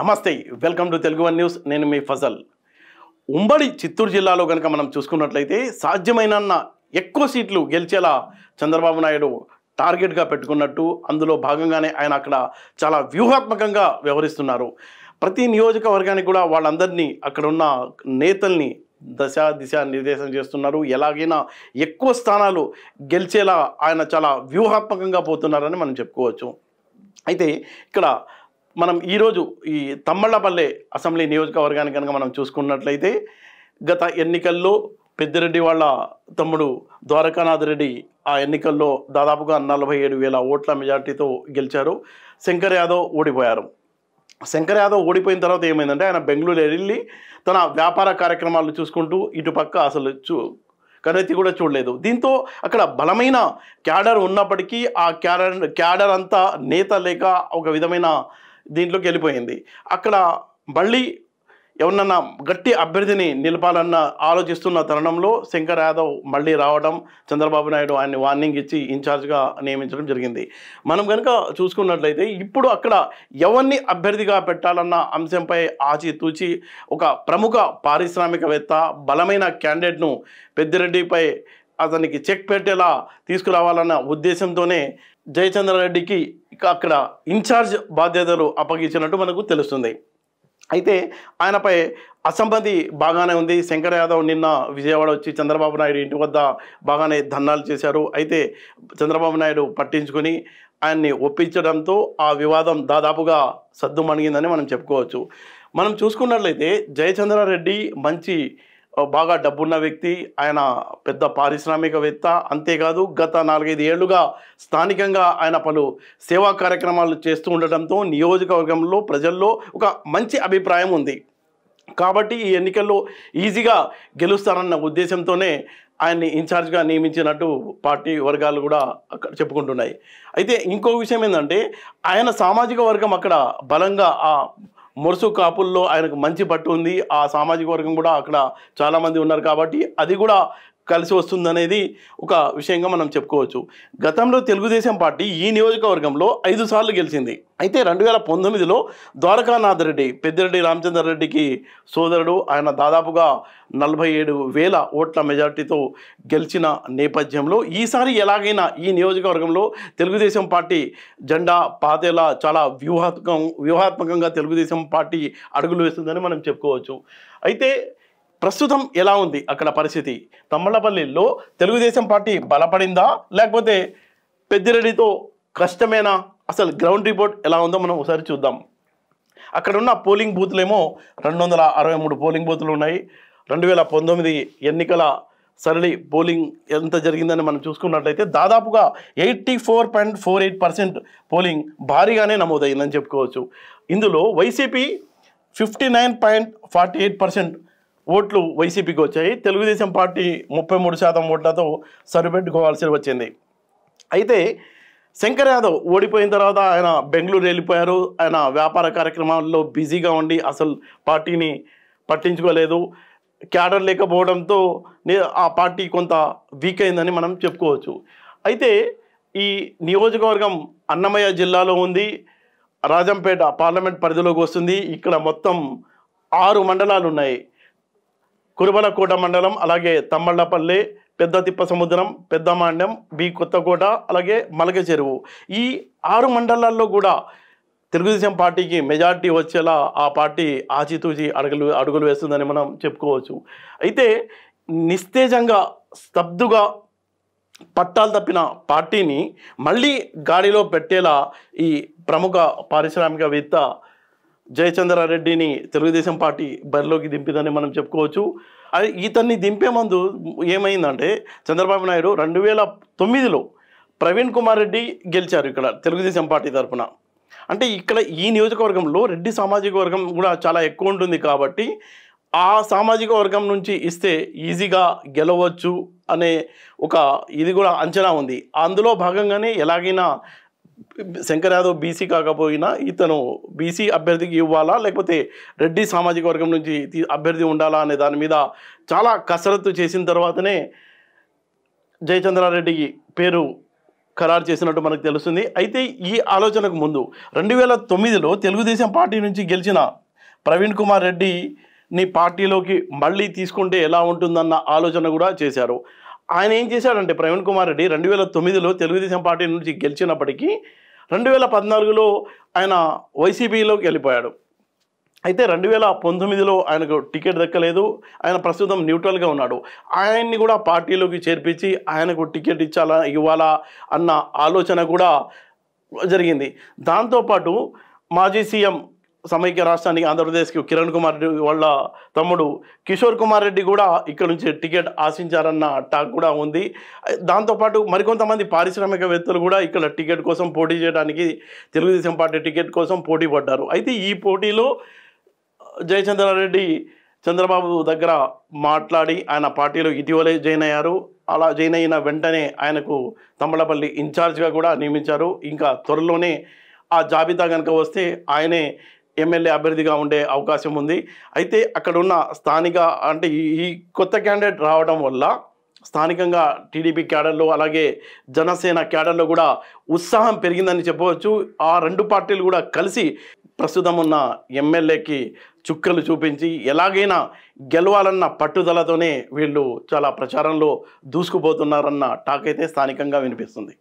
నమస్తే welcome to Telugu one news నేను మీ ఫజల్ ఉమ్మడి చిత్తూరు జిల్లాలో కనుక మనం చూసుకున్నట్లయితే సాధ్యమైనన్న ఎక్కువ సీట్లు గెలిచేలా చంద్రబాబు నాయుడు టార్గెట్గా పెట్టుకున్నట్టు అందులో భాగంగానే ఆయన అక్కడ చాలా వ్యూహాత్మకంగా వ్యవహరిస్తున్నారు ప్రతి నియోజకవర్గానికి కూడా వాళ్ళందరినీ అక్కడున్న నేతల్ని దశ దిశ నిర్దేశం చేస్తున్నారు ఎలాగైనా ఎక్కువ స్థానాలు గెలిచేలా ఆయన చాలా వ్యూహాత్మకంగా పోతున్నారని మనం చెప్పుకోవచ్చు అయితే ఇక్కడ మనం ఈరోజు ఈ తమ్మళ్ళపల్లె అసెంబ్లీ నియోజకవర్గాన్ని కనుక మనం చూసుకున్నట్లయితే గత ఎన్నికల్లో పెద్దిరెడ్డి వాళ్ళ తమ్ముడు ద్వారకానాథ్ రెడ్డి ఆ ఎన్నికల్లో దాదాపుగా నలభై ఏడు వేల ఓట్ల మెజార్టీతో గెలిచారు శంకర్ యాదవ్ ఓడిపోయారు శంకర్ యాదవ్ ఓడిపోయిన తర్వాత ఏమైందంటే ఆయన బెంగళూరు వెళ్ళి తన వ్యాపార కార్యక్రమాలు చూసుకుంటూ ఇటుపక్క అసలు చూ కనెత్తి కూడా చూడలేదు దీంతో అక్కడ బలమైన క్యాడర్ ఉన్నప్పటికీ ఆ క్యాడర్ క్యాడర్ అంతా నేత లేక ఒక విధమైన దీంట్లోకి వెళ్ళిపోయింది అక్కడ మళ్ళీ ఎవరన్నా గట్టి అభ్యర్థిని నిలపాలన్న ఆలోచిస్తున్న తరుణంలో శంకర్ యాదవ్ మళ్ళీ రావడం చంద్రబాబు నాయుడు ఆయన్ని వార్నింగ్ ఇచ్చి ఇన్ఛార్జ్గా నియమించడం జరిగింది మనం కనుక చూసుకున్నట్లయితే ఇప్పుడు అక్కడ ఎవరిని అభ్యర్థిగా పెట్టాలన్న అంశంపై ఆచితూచి ఒక ప్రముఖ పారిశ్రామికవేత్త బలమైన క్యాండిడేట్ను పెద్దిరెడ్డిపై అతనికి చెక్ పెట్టేలా తీసుకురావాలన్న ఉద్దేశంతోనే జయచంద్రారెడ్డికి ఇక అక్కడ ఇన్ఛార్జ్ బాధ్యతలు అప్పగించినట్టు మనకు తెలుస్తుంది అయితే ఆయనపై అసమ్మతి బాగానే ఉంది శంకర్ యాదవ్ నిన్న విజయవాడ వచ్చి చంద్రబాబు నాయుడు ఇంటి వద్ద బాగానే ధర్నాలు చేశారు అయితే చంద్రబాబు నాయుడు పట్టించుకొని ఆయన్ని ఒప్పించడంతో ఆ వివాదం దాదాపుగా సద్దుమణిగిందని మనం చెప్పుకోవచ్చు మనం చూసుకున్నట్లయితే జయచంద్రారెడ్డి మంచి బాగా డబ్బున్న వ్యక్తి ఆయన పెద్ద పారిశ్రామికవేత్త అంతేకాదు గత నాలుగైదు ఏళ్లుగా స్థానికంగా ఆయన పలు సేవా కార్యక్రమాలు చేస్తూ ఉండటంతో నియోజకవర్గంలో ప్రజల్లో ఒక మంచి అభిప్రాయం ఉంది కాబట్టి ఈ ఎన్నికల్లో ఈజీగా గెలుస్తారన్న ఉద్దేశంతోనే ఆయన్ని ఇన్ఛార్జ్గా నియమించినట్టు పార్టీ వర్గాలు కూడా అక్కడ చెప్పుకుంటున్నాయి అయితే ఇంకో విషయం ఏంటంటే ఆయన సామాజిక వర్గం అక్కడ బలంగా ఆ మురుసు కాపుల్లో ఆయనకు మంచి పట్టు ఉంది ఆ సామాజిక వర్గం కూడా అక్కడ చాలామంది ఉన్నారు కాబట్టి అది కూడా కలిసి వస్తుందనేది ఒక విషయంగా మనం చెప్పుకోవచ్చు గతంలో తెలుగుదేశం పార్టీ ఈ నియోజకవర్గంలో ఐదు సార్లు గెలిచింది అయితే రెండు వేల పంతొమ్మిదిలో ద్వారకానాథ్ రెడ్డి పెద్దిరెడ్డి రామచంద్ర రెడ్డికి సోదరుడు ఆయన దాదాపుగా నలభై ఏడు వేల ఓట్ల మెజార్టీతో గెలిచిన నేపథ్యంలో ఈసారి ఎలాగైనా ఈ నియోజకవర్గంలో తెలుగుదేశం పార్టీ జెండా పాతేలా చాలా వ్యూహాత్మకం వ్యూహాత్మకంగా తెలుగుదేశం పార్టీ అడుగులు వేస్తుందని మనం చెప్పుకోవచ్చు అయితే ప్రస్తుతం ఎలా ఉంది అక్కడ పరిస్థితి తమ్మలపల్లిలో తెలుగుదేశం పార్టీ బలపడిందా లేకపోతే పెద్దిరెడ్డితో కష్టమేనా అసలు గ్రౌండ్ రిపోర్ట్ ఎలా ఉందో మనం ఒకసారి చూద్దాం అక్కడ ఉన్న పోలింగ్ బూత్లేమో రెండు వందల అరవై మూడు పోలింగ్ బూత్లు ఉన్నాయి రెండు వేల పంతొమ్మిది ఎన్నికల సరళి పోలింగ్ ఎంత జరిగిందని మనం చూసుకున్నట్లయితే దాదాపుగా eighty four point four eight percent polling భారీగానే నమోదైందని చెప్పుకోవచ్చు ఇందులో YCP fifty nine point forty eight percent ఓట్లు వైసీపీకి వచ్చాయి తెలుగుదేశం పార్టీ ముప్పై మూడు శాతం ఓట్లతో సరిపెట్టుకోవాల్సి వచ్చింది అయితే శంకర్ యాదవ్ ఓడిపోయిన తర్వాత ఆయన బెంగళూరు వెళ్ళిపోయారు ఆయన వ్యాపార కార్యక్రమాల్లో బిజీగా ఉండి అసలు పార్టీని పట్టించుకోలేదు క్యాడర్ లేకపోవడంతో ఆ పార్టీ కొంత వీక్ అయిందని మనం చెప్పుకోవచ్చు అయితే ఈ నియోజకవర్గం అన్నమయ్య జిల్లాలో ఉంది రాజంపేట పార్లమెంట్ పరిధిలోకి వస్తుంది ఇక్కడ మొత్తం ఆరు మండలాలు ఉన్నాయి కురుబలకోట మండలం అలాగే తమ్మళ్ళపల్లి పెద్ద తిప్ప సముద్రం పెద్ద మాండ్యం బి కొత్తకోట అలాగే మలక చెరువు ఈ ఆరు మండలాల్లో కూడా తెలుగుదేశం పార్టీకి మెజార్టీ వచ్చేలా ఆ పార్టీ ఆచితూచి అడుగులు అడుగులు వేస్తుందని మనం చెప్పుకోవచ్చు అయితే నిస్తేజంగా స్తబ్దుగా పట్టాలు తప్పిన పార్టీని మళ్ళీ గాడిలో పెట్టేలా ఈ ప్రముఖ పారిశ్రామికవేత్త జయచంద్రారెడ్డిని తెలుగుదేశం పార్టీ బరిలోకి దింపిందని మనం చెప్పుకోవచ్చు అది ఇతన్ని దింపే ముందు ఏమైందంటే చంద్రబాబు నాయుడు రెండు వేల తొమ్మిదిలో ప్రవీణ్ కుమార్ రెడ్డి గెలిచారు ఇక్కడ తెలుగుదేశం పార్టీ తరఫున అంటే ఇక్కడ ఈ నియోజకవర్గంలో రెడ్డి సామాజిక వర్గం కూడా చాలా ఎక్కువ ఉంటుంది కాబట్టి ఆ సామాజిక వర్గం నుంచి ఇస్తే ఈజీగా గెలవచ్చు అనే ఒక ఇది కూడా అంచనా ఉంది అందులో భాగంగానే ఎలాగైనా శంకర్ యాదవ్ బీసీ కాకపోయినా ఇతను బీసీ అభ్యర్థికి ఇవ్వాలా లేకపోతే రెడ్డి సామాజిక వర్గం నుంచి అభ్యర్థి ఉండాలా అనే దాని మీద చాలా కసరత్తు చేసిన తర్వాతనే జయచంద్రారెడ్డికి పేరు ఖరారు చేసినట్టు మనకు తెలుస్తుంది అయితే ఈ ఆలోచనకు ముందు రెండు వేల తొమ్మిదిలో తెలుగుదేశం పార్టీ నుంచి గెలిచిన ప్రవీణ్ కుమార్ రెడ్డిని పార్టీలోకి మళ్ళీ తీసుకుంటే ఎలా ఉంటుందన్న ఆలోచన కూడా చేశారు ఆయన ఏం చేశాడంటే ప్రవీణ్ కుమార్ రెడ్డి రెండు వేల తొమ్మిదిలో తెలుగుదేశం పార్టీ నుంచి గెలిచినప్పటికీ రెండు వేల పద్నాలుగులో ఆయన వైసీపీలోకి వెళ్ళిపోయాడు అయితే రెండు వేల పంతొమ్మిదిలో ఆయనకు టికెట్ దక్కలేదు ఆయన ప్రస్తుతం న్యూట్రల్గా ఉన్నాడు ఆయన్ని కూడా పార్టీలోకి చేర్పించి ఆయనకు టికెట్ ఇచ్చాలా ఇవ్వాలా అన్న ఆలోచన కూడా జరిగింది దాంతోపాటు మాజీ సీఎం సమైక్య రాష్ట్రానికి ఆంధ్రప్రదేశ్కి కిరణ్ కుమార్ రెడ్డి వాళ్ళ తమ్ముడు కిషోర్ కుమార్ రెడ్డి కూడా ఇక్కడ నుంచి టికెట్ ఆశించారన్న టాక్ కూడా ఉంది దాంతోపాటు మరికొంతమంది పారిశ్రామికవేత్తలు కూడా ఇక్కడ టికెట్ కోసం పోటీ చేయడానికి తెలుగుదేశం పార్టీ టికెట్ కోసం పోటీ పడ్డారు అయితే ఈ పోటీలో జయచంద్రారెడ్డి చంద్రబాబు దగ్గర మాట్లాడి ఆయన పార్టీలో ఇటీవలే జాయిన్ అయ్యారు అలా జాయిన్ అయిన వెంటనే ఆయనకు తమ్మలపల్లి ఇన్ఛార్జ్గా కూడా నియమించారు ఇంకా త్వరలోనే ఆ జాబితా కనుక వస్తే ఆయనే ఎమ్మెల్యే అభ్యర్థిగా ఉండే అవకాశం ఉంది అయితే అక్కడున్న స్థానిక అంటే ఈ కొత్త క్యాండిడేట్ రావడం వల్ల స్థానికంగా టీడీపీ క్యాడర్లో అలాగే జనసేన క్యాడర్లో కూడా ఉత్సాహం పెరిగిందని చెప్పవచ్చు ఆ రెండు పార్టీలు కూడా కలిసి ప్రస్తుతం ఉన్న ఎమ్మెల్యేకి చుక్కలు చూపించి ఎలాగైనా గెలవాలన్న పట్టుదలతోనే వీళ్ళు చాలా ప్రచారంలో దూసుకుపోతున్నారన్న టాక్ అయితే స్థానికంగా వినిపిస్తుంది